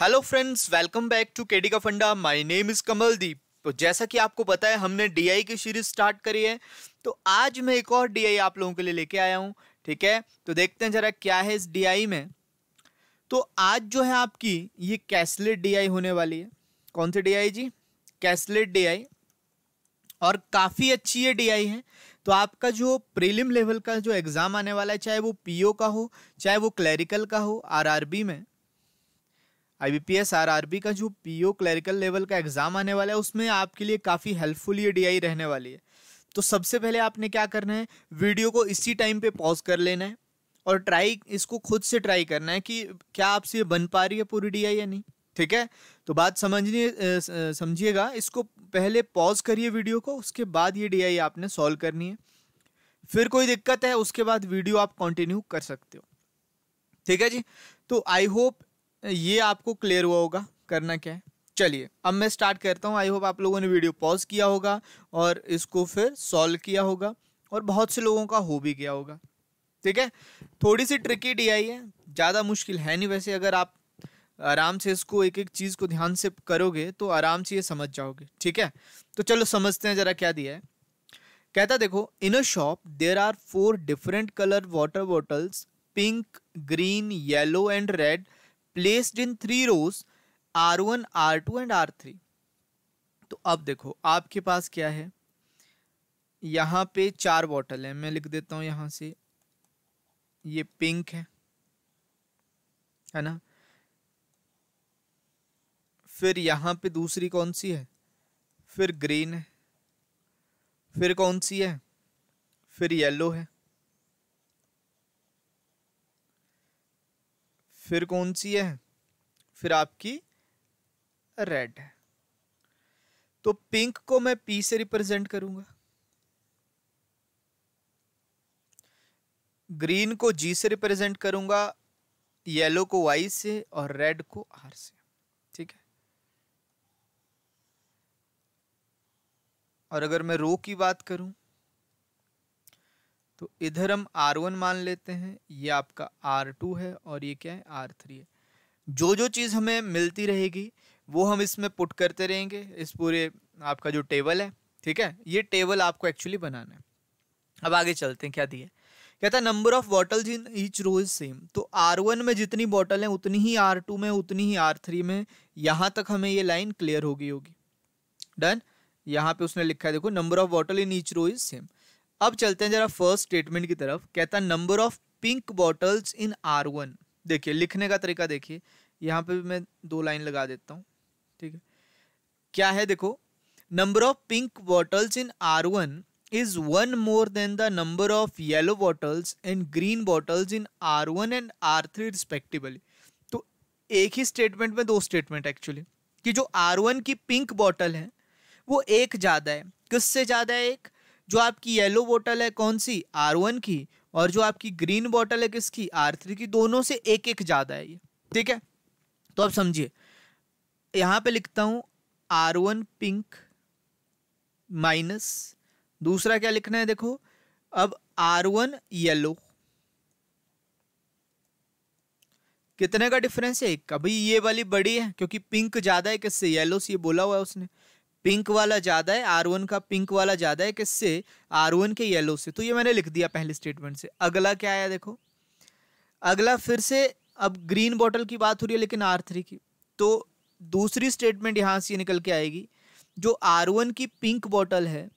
Hello friends welcome back to KD का फंडा my name is Kamaldeep तो जैसा कि आपको पता है हमने डीआई की सीरीज स्टार्ट करी है तो आज मैं एक और डीआई आप लोगों के लिए लेके आया हूँ ठीक है तो देखते हैं ज़रा क्या है इस डीआई में तो आज जो है आपकी ये कैसलेट डीआई होने वाली है कौन सी डीआई जी कैसलेट डीआई और काफ़ी अच्छी ये डीआई है तो आपका जो प्रीलिम लेवल का जो एग्ज़ाम आने वाला है चाहे वो पीओ का हो चाहे वो क्लैरिकल का हो आरआरबी में आईबीपीएस आरआरबी का जो पीओ क्लरिकल लेवल का एग्ज़ाम आने वाला है उसमें आपके लिए काफ़ी हेल्पफुल ये डीआई रहने वाली है तो सबसे पहले आपने क्या करना है वीडियो को इसी टाइम पे पॉज कर लेना है और ट्राई इसको खुद से ट्राई करना है कि क्या आपसे ये बन पा रही है पूरी डी या नहीं ठीक है तो बात समझनी समझिएगा इसको पहले पॉज करिए वीडियो को उसके बाद ये डी आपने सॉल्व करनी है फिर कोई दिक्कत है उसके बाद वीडियो आप कंटिन्यू कर सकते हो ठीक है जी तो आई होप ये आपको क्लियर हुआ होगा करना क्या है चलिए अब मैं स्टार्ट करता हूँ आई होप आप लोगों ने वीडियो पॉज किया होगा और इसको फिर सॉल्व किया होगा और बहुत से लोगों का हो भी गया होगा ठीक है थोड़ी सी ट्रिकी डी आई है ज़्यादा मुश्किल है नहीं वैसे अगर आप आराम से इसको एक एक चीज़ को ध्यान से करोगे तो आराम से ये समझ जाओगे ठीक है तो चलो समझते हैं ज़रा क्या दिया है कहता देखो in a shop there are four different colour water bottles pink green yellow and red placed in three rows R one R two and R three तो अब देखो आपके पास क्या है यहाँ पे चार बॉटल है मैं लिख देता हूँ यहाँ से ये पिंक है है ना फिर यहाँ पे दूसरी कौन सी है फिर ग्रीन है फिर कौन सी है फिर येलो है फिर कौन सी है फिर आपकी रेड है तो पिंक को मैं पी से रिप्रेजेंट करूंगा ग्रीन को जी से रिप्रेजेंट करूंगा येलो को वाई से और रेड को आर से ठीक है और अगर मैं रो की बात करूं तो इधर हम आर वन मान लेते हैं ये आपका आर टू है और ये क्या है आर थ्री है जो जो चीज़ हमें मिलती रहेगी वो हम इसमें पुट करते रहेंगे इस पूरे आपका जो टेबल है ठीक है ये टेबल आपको एक्चुअली बनाना है अब आगे चलते हैं क्या दिए कहता number of bottles in each row is same तो आर वन में जितनी बॉटल है उतनी ही आर टू में उतनी ही आर थ्री में यहाँ तक हमें ये लाइन क्लियर होगी होगी डन यहाँ पे उसने लिखा है देखो number of bottle in each row is same अब चलते हैं जरा फर्स्ट स्टेटमेंट की तरफ कहता है number of pink bottles in R one देखिए लिखने का तरीका देखिए यहाँ पे भी मैं दो लाइन लगा देता हूँ ठीक है क्या है देखो number of pink bottles in R one is one more than the number of yellow bottles and green bottles in R one and R three respectively तो एक ही स्टेटमेंट में दो स्टेटमेंट एक्चुअली कि जो आर वन की pink bottle है वो एक ज़्यादा है किससे ज़्यादा है एक जो आपकी येलो बोटल है कौन सी आर वन की और जो आपकी ग्रीन बॉटल है किसकी आर थ्री की दोनों से एक एक ज़्यादा है ये ठीक है तो आप समझिए यहां पे लिखता हूं आर वन पिंक माइनस दूसरा क्या लिखना है देखो अब आर वन येलो कितने का डिफरेंस है एक का भाई ये वाली बड़ी है क्योंकि पिंक ज़्यादा है किससे येलो से ये बोला हुआ है उसने पिंक वाला ज़्यादा है आर वन का पिंक वाला ज़्यादा है किससे आर वन के येलो से तो ये मैंने लिख दिया पहले स्टेटमेंट से अगला क्या आया देखो अगला फिर से अब ग्रीन बॉटल की बात हो रही है लेकिन आर थ्री की तो दूसरी स्टेटमेंट यहाँ से निकल के आएगी जो आर वन की पिंक बॉटल है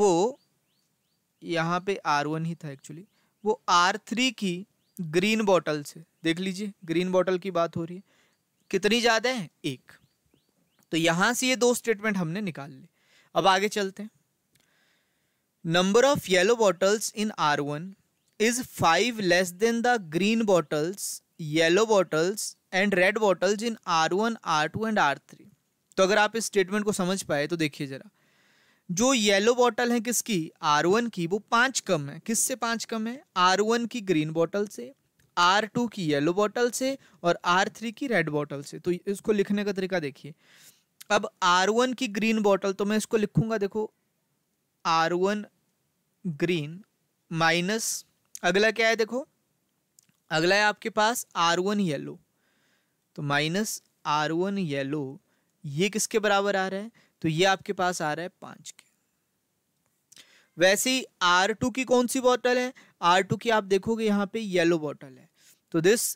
वो यहाँ पे आर वन ही था एक्चुअली वो आर थ्री की ग्रीन बॉटल से देख लीजिए ग्रीन बॉटल की बात हो रही है कितनी ज़्यादा है एक तो यहां से ये दो स्टेटमेंट हमने निकाल ली अब आगे चलते हैं number of yellow bottles in R one is five less than the green bottles yellow bottles and red bottles in R one R two and R three तो अगर आप इस स्टेटमेंट को समझ पाए तो देखिए जरा जो येलो बॉटल है किसकी आर वन की वो पांच कम है किससे पांच कम है आर वन की ग्रीन बॉटल से आर टू की येलो बॉटल से और आर थ्री की रेड बॉटल से तो इसको लिखने का तरीका देखिए अब आर वन की ग्रीन बॉटल तो मैं इसको लिखूंगा देखो आर वन ग्रीन माइनस अगला क्या है देखो अगला है आपके पास आर वन येलो तो माइनस आर वन येलो ये किसके बराबर आ रहा है तो ये आपके पास आ रहा है पांच के वैसे ही आर टू की कौन सी बॉटल है आर टू की आप देखोगे यहां पे येलो बॉटल है तो this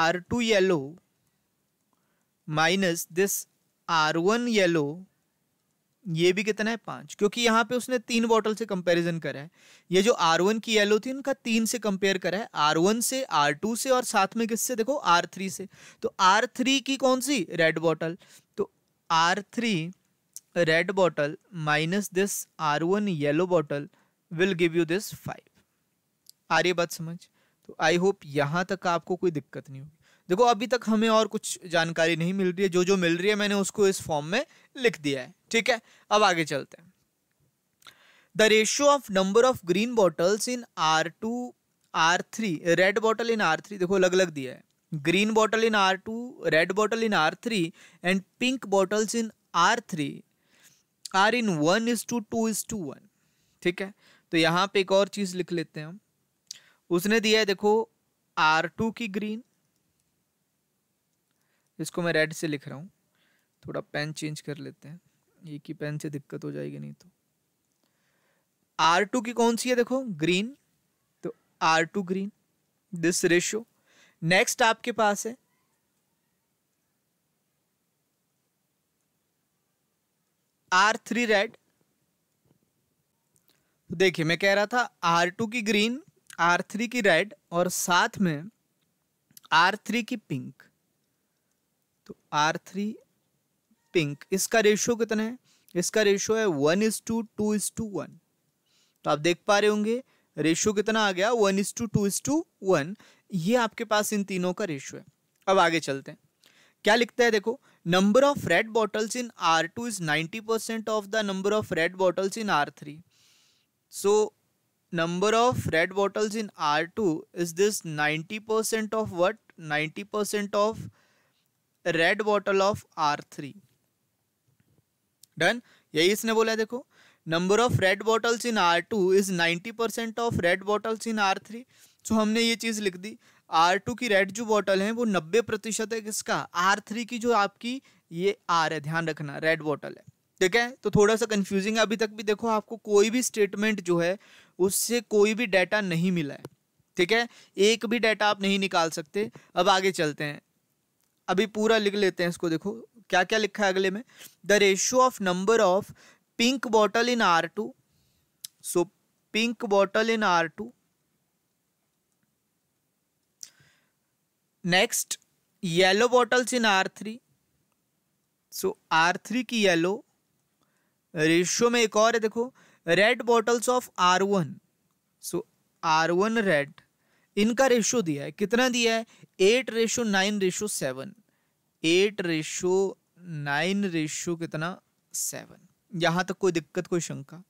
R two yellow minus this R one yellow ये भी कितना है पांच क्योंकि यहां पे उसने तीन बॉटल से कंपैरिजन करा है ये जो आर वन की येलो थी उनका तीन से कंपेयर करा है आर वन से आर टू से और साथ में किससे देखो आर थ्री से तो आर थ्री की कौन सी रेड बॉटल तो R three red bottle minus this R one yellow bottle will give you this five R ये बात समझ तो आई होप यहाँ तक आपको कोई दिक्कत नहीं होगी देखो अभी तक हमें और कुछ जानकारी नहीं मिल रही है जो जो मिल रही है मैंने उसको इस फॉर्म में लिख दिया है ठीक है अब आगे चलते हैं the ratio of number of green bottles in R two R three red bottle in R three देखो अलग अलग दिया है green bottle in R two red bottle in R three and pink bottles in R three are in one is to two is to one ठीक है तो यहाँ पे एक और चीज़ लिख लेते हैं हम उसने दिया है देखो आर टू की ग्रीन इसको मैं रेड से लिख रहा हूँ थोड़ा पेन चेंज कर लेते हैं ये की पेन से दिक्कत हो जाएगी नहीं तो आर टू की कौन सी है देखो ग्रीन तो R two green this ratio next आपके पास है आर थ्री रेड तो देखिए मैं कह रहा था आर टू की ग्रीन आर थ्री की रेड और साथ में आर थ्री की पिंक आर थ्री पिंक इसका रेशियो कितना है इसका रेशियो है one is to two is to one तो आप देख पा रहे होंगे रेशियो कितना आ गया one is to two is to one ये आपके पास इन तीनों का रेशियो है अब आगे चलते हैं क्या लिखता है देखो number of red bottles in R two is ninety percent of the number of red bottles in R three so number of red bottles in R two is this ninety percent of what ninety percent of red bottle of R three done यही इसने बोला है देखो number of red bottles in R two is ninety percent of red bottles in R three so हमने ये चीज़ लिख दी R two की रेड जो बॉटल है वो नब्बे प्रतिशत है किसका आर थ्री की जो आपकी ये आर है ध्यान रखना रेड बॉटल है ठीक है तो थोड़ा सा कन्फ्यूजिंग है अभी तक भी देखो आपको कोई भी स्टेटमेंट जो है उससे कोई भी डाटा नहीं मिला है ठीक है एक भी डाटा आप नहीं निकाल सकते अब आगे चलते हैं अभी पूरा लिख लेते हैं इसको देखो क्या क्या लिखा है अगले में the ratio of number of pink bottle in R two so pink bottle in R two next yellow bottles in R three so R three की येलो रेशियो में एक और है देखो red bottles of R one so R one red इनका ratio दिया है कितना दिया है eight ratio nine ratio seven eight ratio nine ratio कितना सेवन यहां तक कोई दिक्कत कोई शंका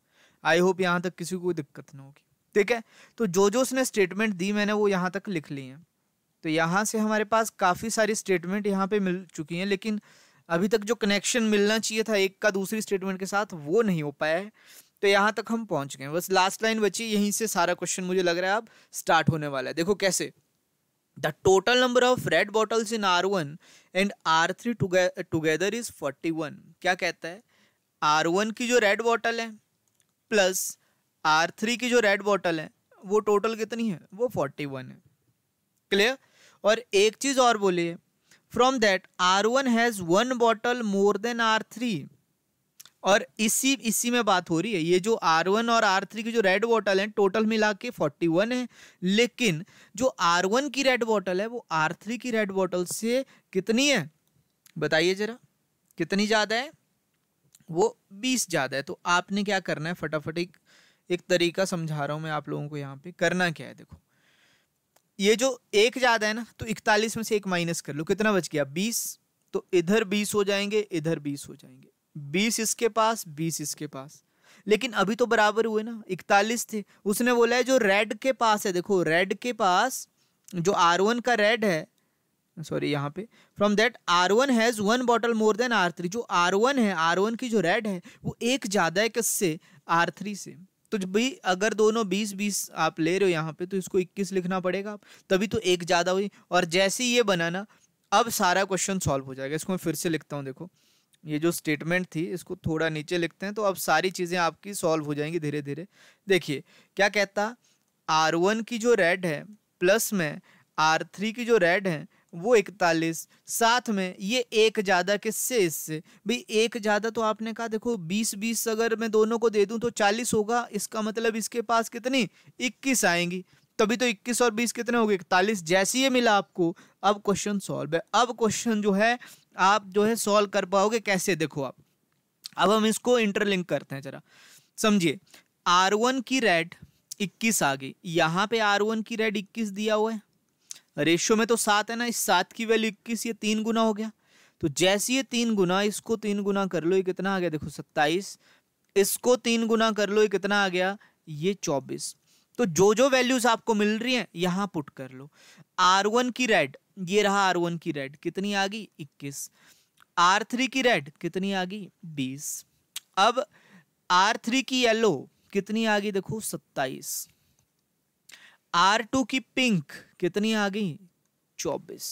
आई होप यहां तक किसी को कोई दिक्कत ना होगी ठीक है तो जो जो उसने स्टेटमेंट दी मैंने वो यहां तक लिख ली है तो यहां से हमारे पास काफ़ी सारी स्टेटमेंट यहाँ पे मिल चुकी हैं लेकिन अभी तक जो कनेक्शन मिलना चाहिए था एक का दूसरी स्टेटमेंट के साथ वो नहीं हो पाया है तो यहाँ तक हम पहुँच गए बस लास्ट लाइन बची यहीं से सारा क्वेश्चन मुझे लग रहा है अब स्टार्ट होने वाला है देखो कैसे the total number of red bottles in R one and R three together is forty one क्या कहता है आर वन की जो रेड बॉटल है प्लस आर थ्री की जो रेड बॉटल है वो टोटल कितनी है वो फोर्टी वन है क्लियर और एक चीज़ और बोलिए from that R one has one bottle more than R three और इसी इसी में बात हो रही है ये जो आर वन और आर थ्री की जो रेड बॉटल है टोटल मिला के फोर्टी वन है लेकिन जो आर वन की रेड बॉटल है वो आर थ्री की रेड बॉटल से कितनी है बताइए जरा कितनी ज़्यादा है वो बीस ज़्यादा है तो आपने क्या करना है फटाफट एक एक तरीका समझा रहा हूँ मैं आप लोगों को यहाँ पे करना क्या है देखो ये जो एक ज़्यादा है ना तो इकतालीस में से एक माइनस कर लो कितना बच गया बीस तो इधर बीस हो जाएंगे इधर बीस हो जाएंगे बीस इसके पास बीस इसके पास लेकिन अभी तो बराबर हुए ना इकतालीस थे उसने बोला है जो रेड के पास है देखो रेड के पास जो आर वन का रेड है सॉरी यहाँ पे from that R one has one bottle more than R three जो आर वन है आर वन की जो रेड है वो एक ज़्यादा है किससे आर थ्री से तो भाई अगर दोनों बीस बीस आप ले रहे हो यहाँ पे तो इसको इक्कीस लिखना पड़ेगा आप तभी तो एक ज़्यादा हुई और जैसे ही ये बनाना अब सारा क्वेश्चन सॉल्व हो जाएगा इसको मैं फिर से लिखता हूँ देखो ये जो स्टेटमेंट थी इसको थोड़ा नीचे लिखते हैं तो अब सारी चीज़ें आपकी सॉल्व हो जाएंगी धीरे धीरे देखिए क्या कहता आर वन की जो रेड है प्लस में आर थ्री की जो रेड है वो इकतालीस साथ में ये एक ज़्यादा किससे इससे भाई एक ज़्यादा तो आपने कहा देखो बीस बीस अगर मैं दोनों को दे दूँ तो चालीस होगा इसका मतलब इसके पास कितनी इक्कीस आएंगी तभी तो 21 और 20 कितने हो गए इकतालीस जैसे ही मिला आपको अब क्वेश्चन सॉल्व है अब क्वेश्चन जो है आप जो है सॉल्व कर पाओगे कैसे देखो आप अब हम इसको इंटरलिंक करते हैं जरा समझिए आर वन की रेड इक्कीस आ गई यहाँ पे आर वन की रेड इक्कीस दिया हुआ है रेशियो में तो सात है ना इस सात की वैल्यू इक्कीस ये तीन गुना हो गया तो जैसे ये तीन गुना इसको तीन गुना कर लो ये कितना आ गया देखो सत्ताईस इसको तीन गुना कर लो ये कितना आ गया ये चौबीस तो जो जो वैल्यूज आपको मिल रही हैं यहाँ पुट कर लो आर वन की रेड ये रहा आर वन की रेड कितनी आ गई इक्कीस आर थ्री की रेड कितनी आ गई बीस अब आर थ्री की येलो कितनी आ गई देखो सत्ताईस आर टू की पिंक कितनी आ गई चौबीस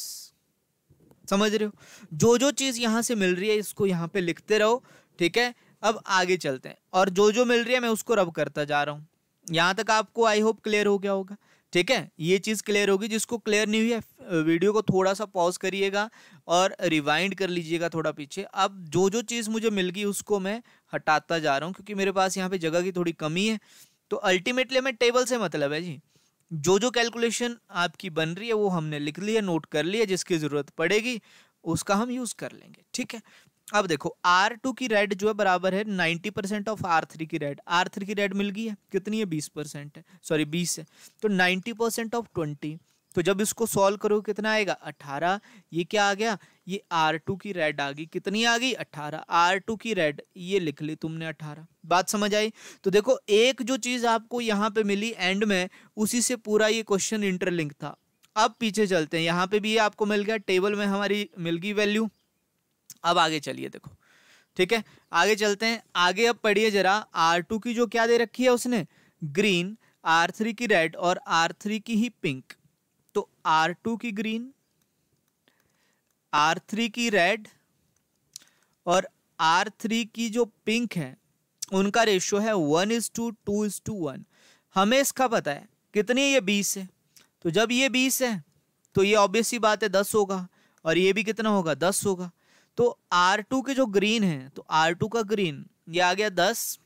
समझ रहे हो जो जो चीज़ यहां से मिल रही है इसको यहां पे लिखते रहो ठीक है अब आगे चलते हैं और जो जो मिल रही है मैं उसको रब करता जा रहा हूं यहाँ तक आपको आई होप क्लियर हो गया होगा ठीक है ये चीज़ क्लियर होगी जिसको क्लियर नहीं हुई है वीडियो को थोड़ा सा पॉज करिएगा और रिवाइंड कर लीजिएगा थोड़ा पीछे अब जो जो चीज़ मुझे मिल गई उसको मैं हटाता जा रहा हूँ क्योंकि मेरे पास यहाँ पे जगह की थोड़ी कमी है तो अल्टीमेटली हमें टेबल से मतलब है जी जो जो कैलकुलेशन आपकी बन रही है वो हमने लिख लिया नोट कर लिया जिसकी ज़रूरत पड़ेगी उसका हम यूज़ कर लेंगे ठीक है अब देखो आर टू की रेड जो है बराबर है ninety percent of R three की रेड आर थ्री की रेड मिल गई है कितनी है बीस परसेंट है सॉरी बीस है तो नाइन्टी परसेंट ऑफ ट्वेंटी तो जब इसको सॉल्व करो कितना आएगा अठारह ये क्या आ गया ये आर टू की रेड आ गई कितनी आ गई अठारह आर टू की रेड ये लिख ली तुमने अठारह बात समझ आई तो देखो एक जो चीज़ आपको यहाँ पे मिली एंड में उसी से पूरा ये क्वेश्चन इंटरलिंक था अब पीछे चलते हैं यहाँ पे भी ये आपको मिल गया टेबल में हमारी मिल गई वैल्यू अब आगे चलिए देखो ठीक है आगे चलते हैं आगे अब पढ़िए जरा आर टू की जो क्या दे रखी है उसने ग्रीन आर थ्री की रेड और आर थ्री की ही पिंक तो आर टू की ग्रीन आर थ्री की रेड और आर थ्री की जो पिंक है उनका रेशियो है one is to two is to one हमें इसका पता है कितनी है ये बीस है तो जब ये बीस है तो ये ऑब्वियस ही बात है दस होगा और ये भी कितना होगा दस होगा तो आर टू के जो ग्रीन है तो आर टू का ग्रीन ये आ गया दस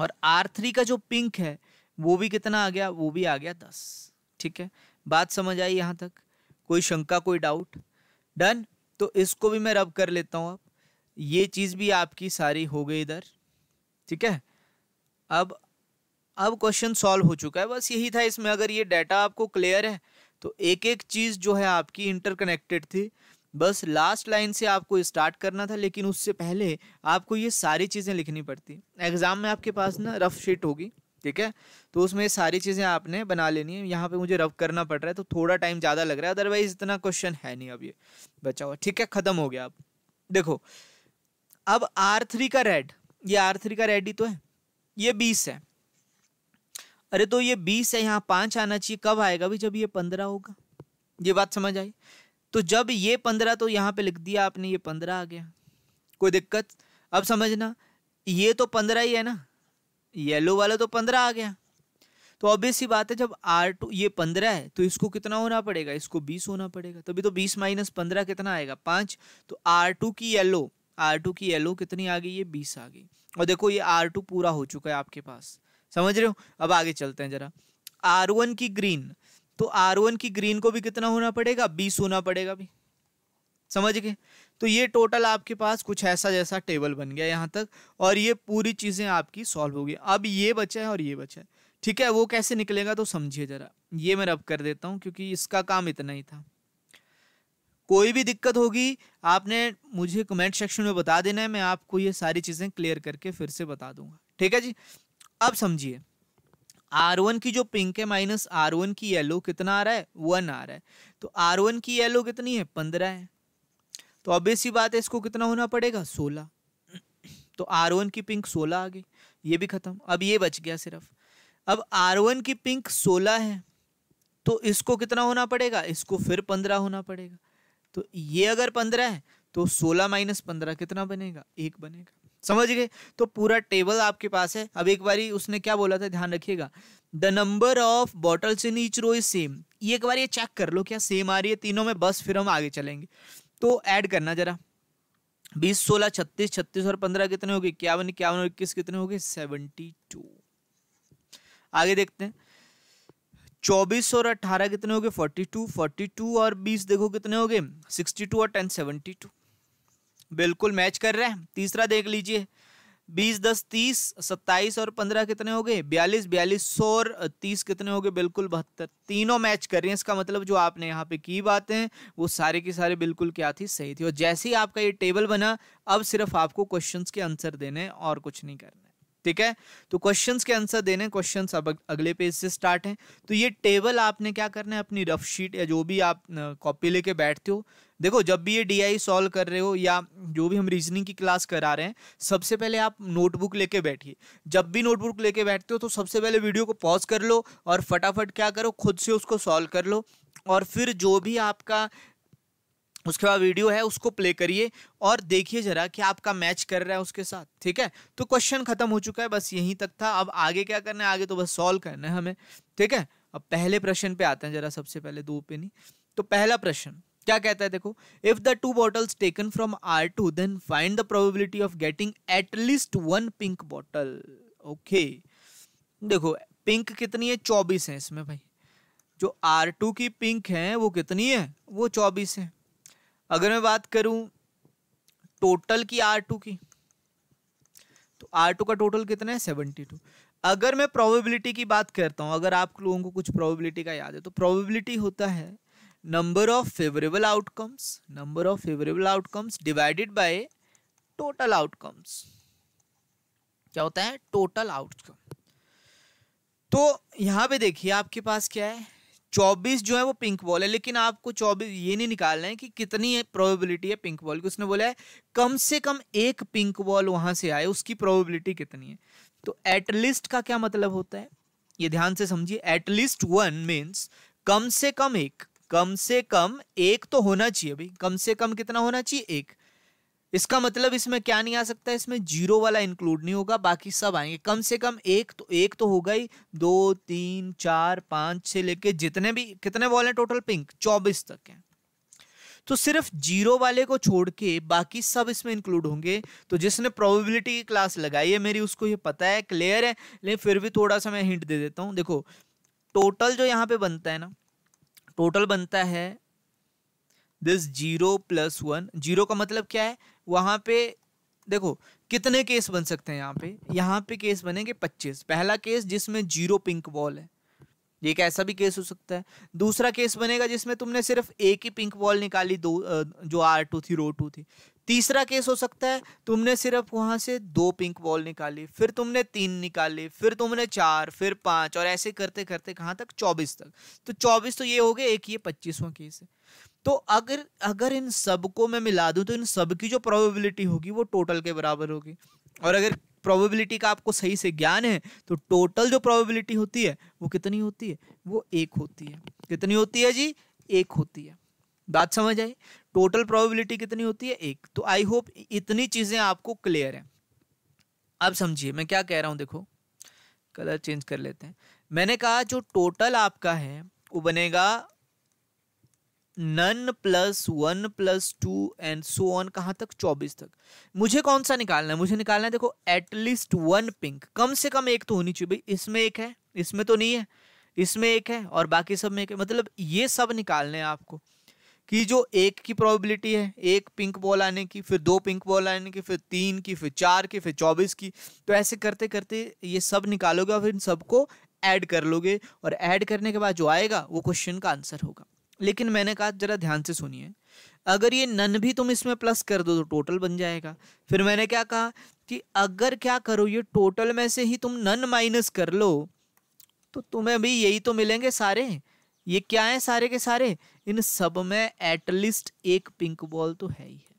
और आर थ्री का जो पिंक है वो भी कितना आ गया वो भी आ गया दस ठीक है बात समझ आई यहाँ तक कोई शंका कोई डाउट डन तो इसको भी मैं रब कर लेता हूँ अब ये चीज़ भी आपकी सारी हो गई इधर ठीक है अब अब क्वेश्चन सॉल्व हो चुका है बस यही था इसमें अगर ये डाटा आपको क्लियर है तो एक एक चीज़ जो है आपकी इंटरकनेक्टेड थी बस लास्ट लाइन से आपको स्टार्ट करना था लेकिन उससे पहले आपको ये सारी चीज़ें लिखनी पड़ती एग्ज़ाम में आपके पास ना रफ शीट होगी ठीक है तो उसमें सारी चीज़ें आपने बना लेनी है यहाँ पे मुझे रफ करना पड़ रहा है तो थोड़ा टाइम ज़्यादा लग रहा है अदरवाइज इतना क्वेश्चन है नहीं अब ये बचा हुआ ठीक है ख़त्म हो गया अब देखो अब आर थ्री का रेड ये आर थ्री का रेड ही तो है ये बीस है अरे तो ये बीस है यहाँ पाँच आना चाहिए कब आएगा भाई जब ये पंद्रह होगा ये बात समझ आई तो जब ये पंद्रह तो यहाँ पे लिख दिया आपने ये पंद्रह आ गया कोई दिक्कत अब समझना ये तो पंद्रह ही है ना येलो वाला तो पंद्रह आ गया तो ऑब्वियस ही बात है जब आर टू ये पंद्रह है तो इसको कितना होना पड़ेगा इसको बीस होना पड़ेगा तभी तो बीस माइनस पंद्रह कितना आएगा पाँच तो आर टू की येलो आर टू की येलो कितनी आ गई ये बीस आ गई और देखो ये आर टू पूरा हो चुका है आपके पास समझ रहे हो अब आगे चलते हैं जरा आर वन की ग्रीन तो आर वन की ग्रीन को भी कितना होना पड़ेगा बीस होना पड़ेगा भी समझ गए तो ये टोटल आपके पास कुछ ऐसा जैसा टेबल बन गया यहाँ तक और ये पूरी चीज़ें आपकी सॉल्व हो गई अब ये बचा है और ये बचा है ठीक है वो कैसे निकलेगा तो समझिए ज़रा ये मैं रब कर देता हूँ क्योंकि इसका काम इतना ही था कोई भी दिक्कत होगी आपने मुझे कमेंट सेक्शन में बता देना है मैं आपको ये सारी चीज़ें क्लियर करके फिर से बता दूंगा ठीक है जी अब समझिए आर वन की जो पिंक है माइनस आर वन की येलो कितना आ रहा है वन आ रहा है तो आर वन की येलो कितनी है पंद्रह है तो ऑब्वियस ही बात है इसको कितना होना पड़ेगा सोलह तो आर वन की पिंक सोलह आ गई ये भी खत्म अब ये बच गया सिर्फ अब आर वन की पिंक सोलह है तो इसको कितना होना पड़ेगा इसको फिर पंद्रह होना पड़ेगा तो ये अगर पंद्रह है तो सोलह माइनस पंद्रह कितना बनेगा एक बनेगा समझ गए तो पूरा टेबल आपके पास है अब एक बारी उसने क्या बोला था ध्यान रखिएगा the number of bottles in each row is same ये एक बार ये चेक कर लो क्या सेम आ रही है तीनों में बस फिर हम आगे चलेंगे तो ऐड करना जरा बीस सोलह छत्तीस छत्तीस और पंद्रह कितने हो गए इक्यावन इक्यावन और इक्कीस कितने हो गए सेवनटी टू आगे देखते हैं चौबीस और अट्ठारह कितने हो गए फोर्टी टू फोर्टी टू और बीस देखो कितने हो गए सिक्सटी टू और टेन सेवनटी टू बिल्कुल मैच कर रहे हैं तीसरा देख लीजिए बीस दस तीस सत्ताईस और पंद्रह कितने हो गए बयालीस बयालीस सौ और तीस कितने हो गए बिल्कुल बहत्तर तीनों मैच कर रहे हैं इसका मतलब जो आपने यहाँ पे की बातें वो सारे की सारे बिल्कुल क्या थी सही थी और जैसे ही आपका ये टेबल बना अब सिर्फ आपको क्वेश्चंस के आंसर देने और कुछ नहीं करना ठीक है तो क्वेश्चंस के आंसर देने क्वेश्चंस अब अगले पेज से स्टार्ट हैं तो ये टेबल आपने क्या करना है अपनी रफ शीट या जो भी आप कॉपी लेके बैठते हो देखो जब भी ये डीआई सॉल्व कर रहे हो या जो भी हम रीजनिंग की क्लास करा रहे हैं सबसे पहले आप नोटबुक लेके बैठिए जब भी नोटबुक लेके बैठते हो तो सबसे पहले वीडियो को पॉज कर लो और फटाफट क्या करो खुद से उसको सॉल्व कर लो और फिर जो भी आपका उसके बाद वीडियो है उसको प्ले करिए और देखिए जरा कि आपका मैच कर रहा है उसके साथ ठीक है तो क्वेश्चन खत्म हो चुका है बस यहीं तक था अब आगे क्या करना है आगे तो बस सॉल्व करना है हमें ठीक है अब पहले प्रश्न पे आते हैं जरा सबसे पहले दो पे नहीं तो पहला प्रश्न क्या कहता है देखो if the two bottles taken from R two then find the probability of getting at least one pink bottle okay देखो पिंक कितनी है चौबीस है इसमें भाई जो आर टू की पिंक है वो कितनी है वो चौबीस है अगर मैं बात करूं टोटल की आर टू की तो आर टू का टोटल कितना है सेवेंटी टू अगर मैं प्रोबेबिलिटी की बात करता हूं अगर आप लोगों को कुछ प्रोबेबिलिटी का याद है तो प्रोबेबिलिटी होता है number of favourable outcomes number of favourable outcomes divided by total outcomes क्या होता है टोटल आउटकम तो यहां पे देखिए आपके पास क्या है चौबीस जो है वो पिंक बॉल है लेकिन आपको चौबीस ये नहीं निकालना है कि कितनी प्रोबेबिलिटी है पिंक बॉल की उसने बोला है कम से कम एक पिंक बॉल वहां से आए उसकी प्रोबेबिलिटी कितनी है तो एटलीस्ट का क्या मतलब होता है ये ध्यान से समझिए एटलीस्ट वन मीन्स कम से कम एक कम से कम एक तो होना चाहिए भाई कम से कम कितना होना चाहिए एक इसका मतलब इसमें क्या नहीं आ सकता इसमें जीरो वाला इंक्लूड नहीं होगा बाकी सब आएंगे कम से कम एक तो एक तो होगा ही दो तीन चार पाँच छः लेके जितने भी कितने बॉल हैं टोटल पिंक चौबीस तक हैं तो सिर्फ जीरो वाले को छोड़ के बाकी सब इसमें इंक्लूड होंगे तो जिसने प्रोबेबिलिटी की क्लास लगाई है मेरी उसको ये पता है क्लियर है लेकिन फिर भी थोड़ा सा मैं हिंट दे देता हूँ देखो टोटल जो यहाँ पे बनता है ना टोटल बनता है this zero plus one zero का मतलब क्या है वहाँ पे देखो कितने केस बन सकते हैं यहाँ पे यहाँ पे केस बनेंगे पच्चीस पहला केस जिसमें जीरो पिंक बॉल है एक ऐसा भी केस हो सकता है दूसरा केस बनेगा जिसमें तुमने सिर्फ एक ही पिंक बॉल निकाली दो जो आर टू थी रो टू थी तीसरा केस हो सकता है तुमने सिर्फ वहाँ से दो पिंक बॉल निकाली फिर तुमने तीन निकाली फिर तुमने चार फिर पाँच और ऐसे करते करते कहाँ तक चौबीस तक तो चौबीस तो ये हो गए एक ये पच्चीसवा केस है तो अगर अगर इन सब को मैं मिला दूं तो इन सब की जो प्रोबेबिलिटी होगी वो टोटल के बराबर होगी और अगर प्रोबेबिलिटी का आपको सही से ज्ञान है तो टोटल जो प्रोबेबिलिटी होती है वो कितनी होती है वो एक होती है कितनी होती है जी एक होती है बात समझ आई टोटल प्रोबेबिलिटी कितनी होती है एक तो आई होप इतनी चीज़ें आपको क्लियर है अब समझिए मैं क्या कह रहा हूँ देखो कलर चेंज कर लेते हैं मैंने कहा जो टोटल आपका है वो बनेगा none plus one plus two and so on कहाँ तक चौबीस तक मुझे कौन सा निकालना है मुझे निकालना है देखो एटलीस्ट वन पिंक कम से कम एक तो होनी चाहिए भाई इसमें एक है इसमें तो नहीं है इसमें एक है और बाकी सब में एक है मतलब ये सब निकालने हैं आपको कि जो एक की प्रोबेबिलिटी है एक पिंक बॉल आने की फिर दो पिंक बॉल आने की फिर तीन की फिर चार की फिर चौबीस की तो ऐसे करते करते ये सब निकालोगे और फिर इन सबको ऐड कर लोगे और ऐड करने के बाद जो आएगा वो क्वेश्चन का आंसर होगा लेकिन मैंने कहा जरा ध्यान से सुनिए अगर ये नन भी तुम इसमें प्लस कर दो तो टोटल बन जाएगा फिर मैंने क्या कहा कि अगर क्या करो ये टोटल में से ही तुम नन माइनस कर लो तो तुम्हें भी यही तो मिलेंगे सारे ये क्या है सारे के सारे इन सब में एटलीस्ट एक पिंक बॉल तो है ही है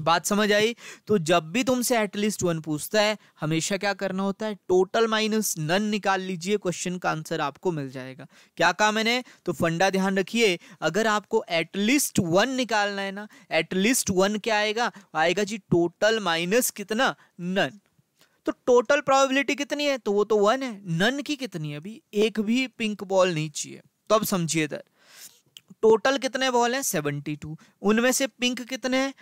बात समझ आई तो जब भी तुमसे एटलीस्ट वन पूछता है हमेशा क्या करना होता है टोटल माइनस नन निकाल लीजिए क्वेश्चन का आंसर आपको मिल जाएगा क्या कहा मैंने तो फंडा ध्यान रखिए अगर आपको एटलीस्ट वन निकालना है ना एटलीस्ट वन क्या आएगा आएगा जी टोटल माइनस कितना नन तो टोटल प्रोबेबिलिटी कितनी है तो वो तो वन है नन की कितनी है अभी एक भी पिंक बॉल नहीं चाहिए तो अब समझिए इधर टोटल कितने बॉल हैं सेवेंटी टू उनमें से पिंक कितने हैं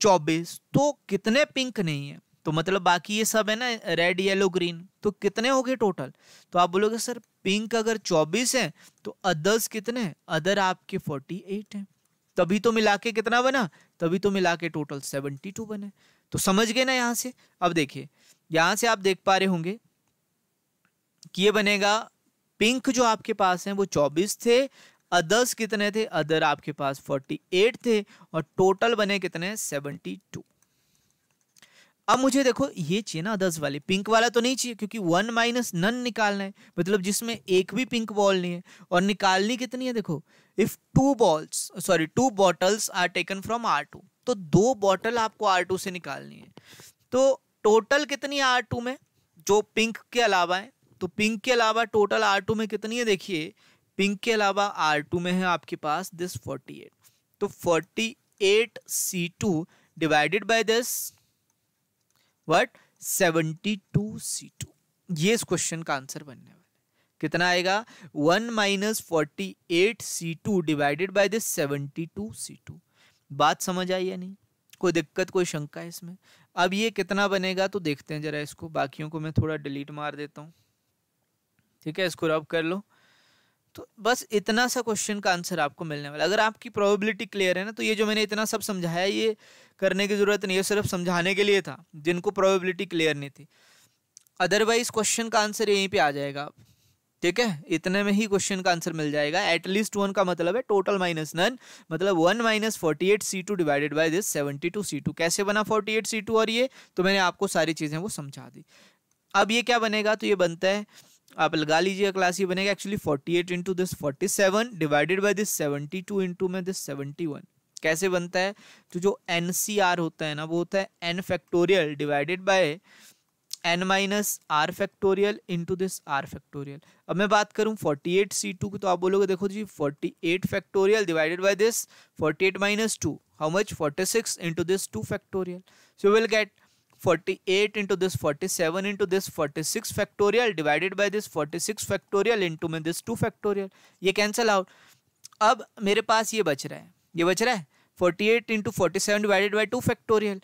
चौबीस तो कितने पिंक नहीं है तो मतलब बाकी ये सब है ना रेड येलो ग्रीन तो कितने हो गए टोटल तो आप बोलोगे सर पिंक अगर चौबीस है तो अदर्स कितने हैं अदर आपके फोर्टी एट हैं तभी तो मिला के कितना बना तभी तो मिला के टोटल सेवेंटी टू बने तो समझ गए ना यहाँ से अब देखिए यहाँ से आप देख पा रहे होंगे कि ये बनेगा पिंक जो आपके पास है वो चौबीस थे अदर्स कितने थे अदर आपके पास 48 थे और टोटल बने कितने 72 अब मुझे देखो ये चाहिए ना अदर्स वाले पिंक वाला तो नहीं चाहिए क्योंकि वन माइनस नन निकालना है मतलब जिसमें एक भी पिंक बॉल नहीं है और निकालनी कितनी है देखो if two balls sorry two bottles are taken from R two तो दो बॉटल आपको आर टू से निकालनी है तो टोटल कितनी आर टू में जो पिंक के अलावा है तो पिंक के अलावा टोटल आर टू में कितनी है देखिए पिंक के अलावा आर टू में है आपके पास दिस फोर्टी एट तो forty eight C two divided by this what seventy two C two ये इस क्वेश्चन का आंसर बनने वाला कितना आएगा one minus forty eight C two divided by this seventy two C two बात समझ आई या नहीं कोई दिक्कत कोई शंका है इसमें अब ये कितना बनेगा तो देखते हैं जरा इसको बाकियों को मैं थोड़ा डिलीट मार देता हूँ ठीक है इसको रब कर लो तो बस इतना सा क्वेश्चन का आंसर आपको मिलने वाला अगर आपकी प्रोबेबिलिटी क्लियर है ना तो ये जो मैंने इतना सब समझाया ये करने की ज़रूरत नहीं है सिर्फ समझाने के लिए था जिनको प्रोबेबिलिटी क्लियर नहीं थी अदरवाइज क्वेश्चन का आंसर यहीं पे आ जाएगा ठीक है इतने में ही क्वेश्चन का आंसर मिल जाएगा एटलीस्ट वन का मतलब है टोटल माइनस नन मतलब one minus forty eight C two divided by this seventy two C two कैसे बना फोर्टी एट सी टू और ये तो मैंने आपको सारी चीज़ें वो समझा दी अब ये क्या बनेगा तो ये बनता है आप लगा लीजिए क्लास ये बनेगा actually forty eight into this forty seven divided by this seventy two into में दिस सेवेंटी वन कैसे बनता है तो जो एन सी आर होता है ना वो होता है n factorial divided by n minus r factorial into this r factorial अब मैं बात करूँ फोर्टी एट सी टू की तो आप बोलोगे देखो जी forty eight factorial divided by this forty eight minus two how much forty six into this two factorial so will get 48 into this 47 into this 46 factorial divided by this 46 factorial into में this 2 factorial ये cancel out अब मेरे पास ये बच रहा है ये बच रहा है 48 into 47 divided by 2 factorial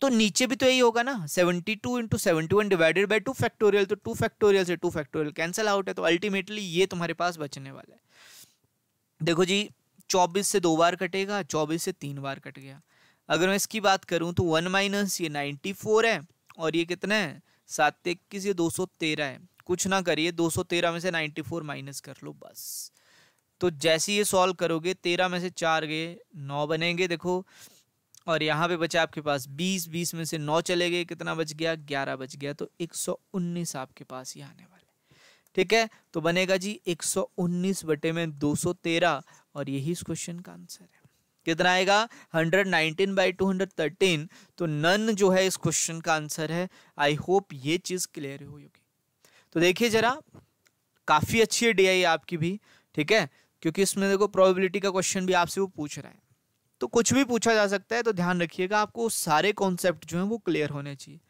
तो नीचे भी तो यही होगा ना 72 into 71 divided by 2 factorial तो 2 factorial से 2 factorial cancel out है तो ultimately ये तुम्हारे पास बचने वाला है देखो जी 24 से दो बार कटेगा 24 से तीन बार कट गया अगर मैं इसकी बात करूं तो वन माइनस ये नाइन्टी फोर है और ये कितना है सात इक्कीस ये दो सौ तेरह है कुछ ना करिए दो सौ तेरह में से नाइन्टी फोर माइनस कर लो बस तो जैसे ये सॉल्व करोगे तेरह में से चार गए नौ बनेंगे देखो और यहाँ पे बचा आपके पास बीस बीस में से नौ चले गए कितना बच गया ग्यारह बच गया तो एक सौ उन्नीस आपके पास ही आने वाला है ठीक है तो बनेगा जी एक सौ उन्नीस बटे में दो सौ तेरह और यही इस क्वेश्चन का आंसर है कितना आएगा 119 नाइनटीन बाई टू तो नन जो है इस क्वेश्चन का आंसर है आई होप ये चीज़ क्लियर होगी तो देखिए जरा काफ़ी अच्छी है डी आपकी भी ठीक है क्योंकि इसमें देखो प्रोबेबिलिटी का क्वेश्चन भी आपसे वो पूछ रहा है तो कुछ भी पूछा जा सकता है तो ध्यान रखिएगा आपको सारे कॉन्सेप्ट जो है वो क्लियर होने चाहिए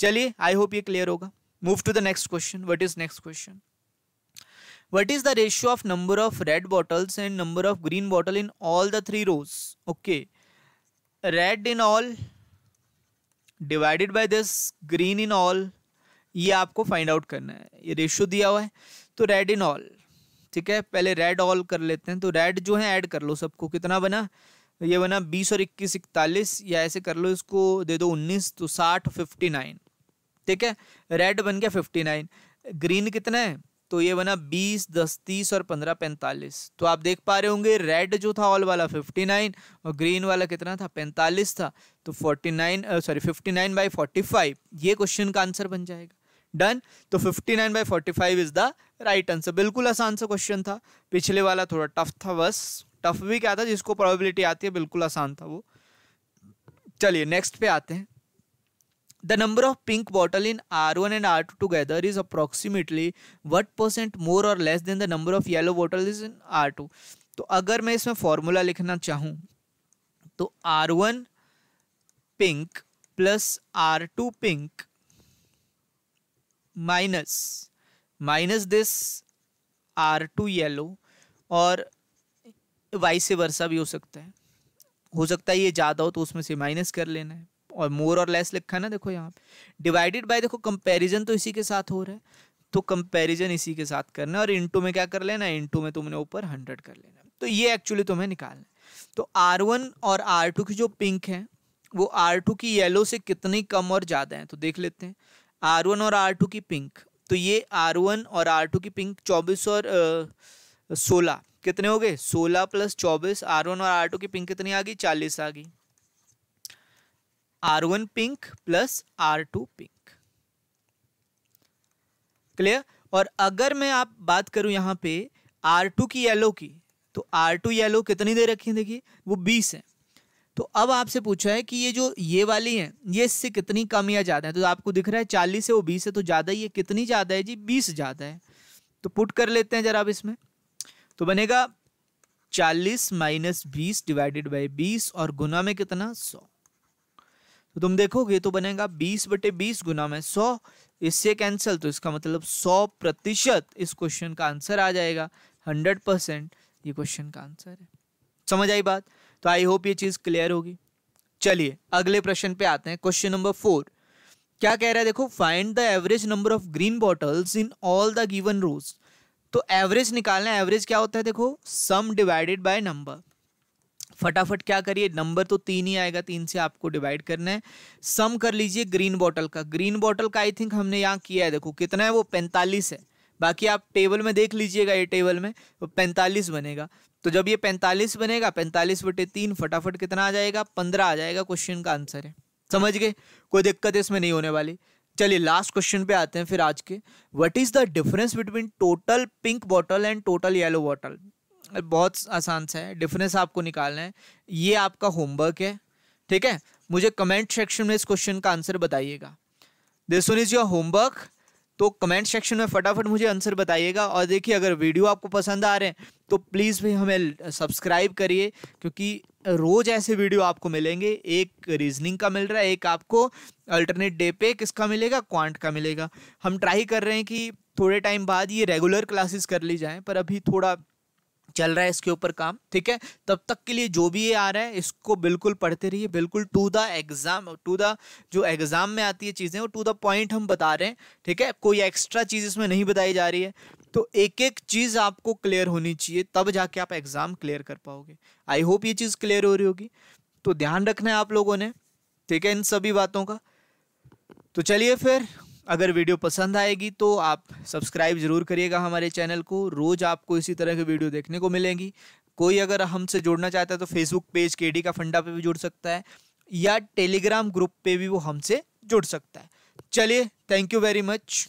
चलिए आई होप ये क्लियर होगा move to the next question what is next question what is the ratio of number of red bottles and number of green bottle in all the three rows okay red in all divided by this green in all ये आपको find out करना है ये ratio दिया हुआ है तो red in all ठीक है पहले रेड ऑल कर लेते हैं तो रेड जो है ऐड कर लो सबको कितना बना ये बना बीस और इक्कीस इकतालीस या ऐसे कर लो इसको दे दो उन्नीस तो साठ फिफ्टी नाइन ठीक है रेड बन गया फिफ्टी नाइन ग्रीन कितना है तो ये बना बीस दस तीस और पंद्रह पैंतालीस तो आप देख पा रहे होंगे रेड जो था ऑल वाला फिफ्टी नाइन और ग्रीन वाला कितना था पैंतालीस था तो forty nine sorry fifty nine by forty five ये क्वेश्चन का आंसर बन जाएगा डन तो 59 nine by forty five is the right answer बिल्कुल आसान सा क्वेश्चन था पिछले वाला थोड़ा टफ था बस टफ भी क्या था जिसको प्रॉबिलिटी आती है बिल्कुल आसान था वो चलिए नेक्स्ट पे आते हैं The number of pink bottle in R1 and R2 together is approximately what percent more or less than the number of yellow bottle is in R2. तो अगर मैं इसमें फॉर्मूला लिखना चाहूँ तो R1 pink plus R2 pink minus minus this R2 yellow और Y से वर्षा भी हो सकता है हो सकता है ये ज़्यादा हो तो उसमें से माइनस कर लेना है और मोर और लेस लिखा है ना देखो यहाँ पे डिवाइडेड बाय देखो कंपैरिजन तो इसी के साथ हो रहा है तो कंपैरिजन इसी के साथ करना है और इंटू में क्या कर लेना इनटू इंटू में तुमने ऊपर हंड्रेड कर लेना तो ये एक्चुअली तुम्हें निकालना है तो आर वन और आर टू की जो पिंक है वो आर टू की येलो से कितनी कम और ज़्यादा है तो देख लेते हैं आर वन और आर टू की पिंक तो ये आर वन और आर टू की पिंक चौबीस और सोलह कितने हो गए सोलह प्लस चौबीस आर वन और आर टू की पिंक कितनी आ गई चालीस आ गई R one pink plus R two pink clear और अगर मैं आप बात करूं यहां पे आर टू की येलो की तो आर टू येलो कितनी दे रखी है देखिए वो बीस है तो अब आपसे पूछा है कि ये जो ये वाली है ये इससे कितनी कम या ज़्यादा है तो आपको दिख रहा है चालीस है वो बीस है तो ज़्यादा ये कितनी ज़्यादा है जी बीस ज़्यादा है तो पुट कर लेते हैं जरा आप इसमें तो बनेगा चालीस माइनस बीस डिवाइडेड बाई बीस और गुना में कितना सौ तो तुम देखोगे तो बनेगा बीस बटे बीस गुना में सौ इससे कैंसिल तो इसका मतलब सौ प्रतिशत इस क्वेश्चन का आंसर आ जाएगा हंड्रेड परसेंट ये क्वेश्चन का आंसर है समझ आई बात तो आई होप ये चीज़ क्लियर होगी चलिए अगले प्रश्न पे आते हैं क्वेश्चन नंबर फोर क्या कह रहा है देखो find the average number of green bottles in all the given rows तो एवरेज निकालना एवरेज क्या होता है देखो सम डिवाइडेड बाय नंबर फटाफट क्या करिए नंबर तो तीन ही आएगा तीन से आपको डिवाइड करना है सम कर लीजिए ग्रीन बॉटल का ग्रीन बॉटल का आई थिंक हमने यहाँ किया है देखो कितना है वो पैंतालीस है बाकी आप टेबल में देख लीजिएगा ये टेबल में वो पैंतालीस बनेगा तो जब ये पैंतालीस बनेगा पैंतालीस बटे तीन फटाफट कितना आ जाएगा पंद्रह आ जाएगा क्वेश्चन का आंसर है समझ गए कोई दिक्कत इसमें नहीं होने वाली चलिए लास्ट क्वेश्चन पे आते हैं फिर आज के what is the difference between total pink bottle and total yellow bottle बहुत आसान सा है डिफरेंस आपको निकालना है ये आपका होमवर्क है ठीक है मुझे कमेंट सेक्शन में इस क्वेश्चन का आंसर बताइएगा this one is your homework तो कमेंट सेक्शन में फटाफट मुझे आंसर बताइएगा और देखिए अगर वीडियो आपको पसंद आ रहे हैं तो प्लीज़ भी हमें सब्सक्राइब करिए क्योंकि रोज़ ऐसे वीडियो आपको मिलेंगे एक रीजनिंग का मिल रहा है एक आपको अल्टरनेट डे पे किसका मिलेगा क्वांट का मिलेगा हम ट्राई कर रहे हैं कि थोड़े टाइम बाद ये रेगुलर क्लासेस कर ली जाएँ पर अभी थोड़ा चल रहा है इसके ऊपर काम ठीक है तब तक के लिए जो भी ये आ रहा है इसको बिल्कुल पढ़ते रहिए बिल्कुल to the exam to the जो एग्जाम में आती है चीज़ें वो टू द पॉइंट हम बता रहे हैं ठीक है कोई एक्स्ट्रा चीज़ इसमें नहीं बताई जा रही है तो एक एक चीज़ आपको क्लियर होनी चाहिए तब जाके आप एग्ज़ाम क्लियर कर पाओगे आई होप ये चीज़ क्लियर हो रही होगी तो ध्यान रखना है आप लोगों ने ठीक है इन सभी बातों का तो चलिए फिर अगर वीडियो पसंद आएगी तो आप सब्सक्राइब ज़रूर करिएगा हमारे चैनल को रोज़ आपको इसी तरह की वीडियो देखने को मिलेंगी कोई अगर हमसे जुड़ना चाहता है तो फेसबुक पेज के का फंडा पे भी जुड़ सकता है या टेलीग्राम ग्रुप पे भी वो हमसे जुड़ सकता है चलिए थैंक यू वेरी मच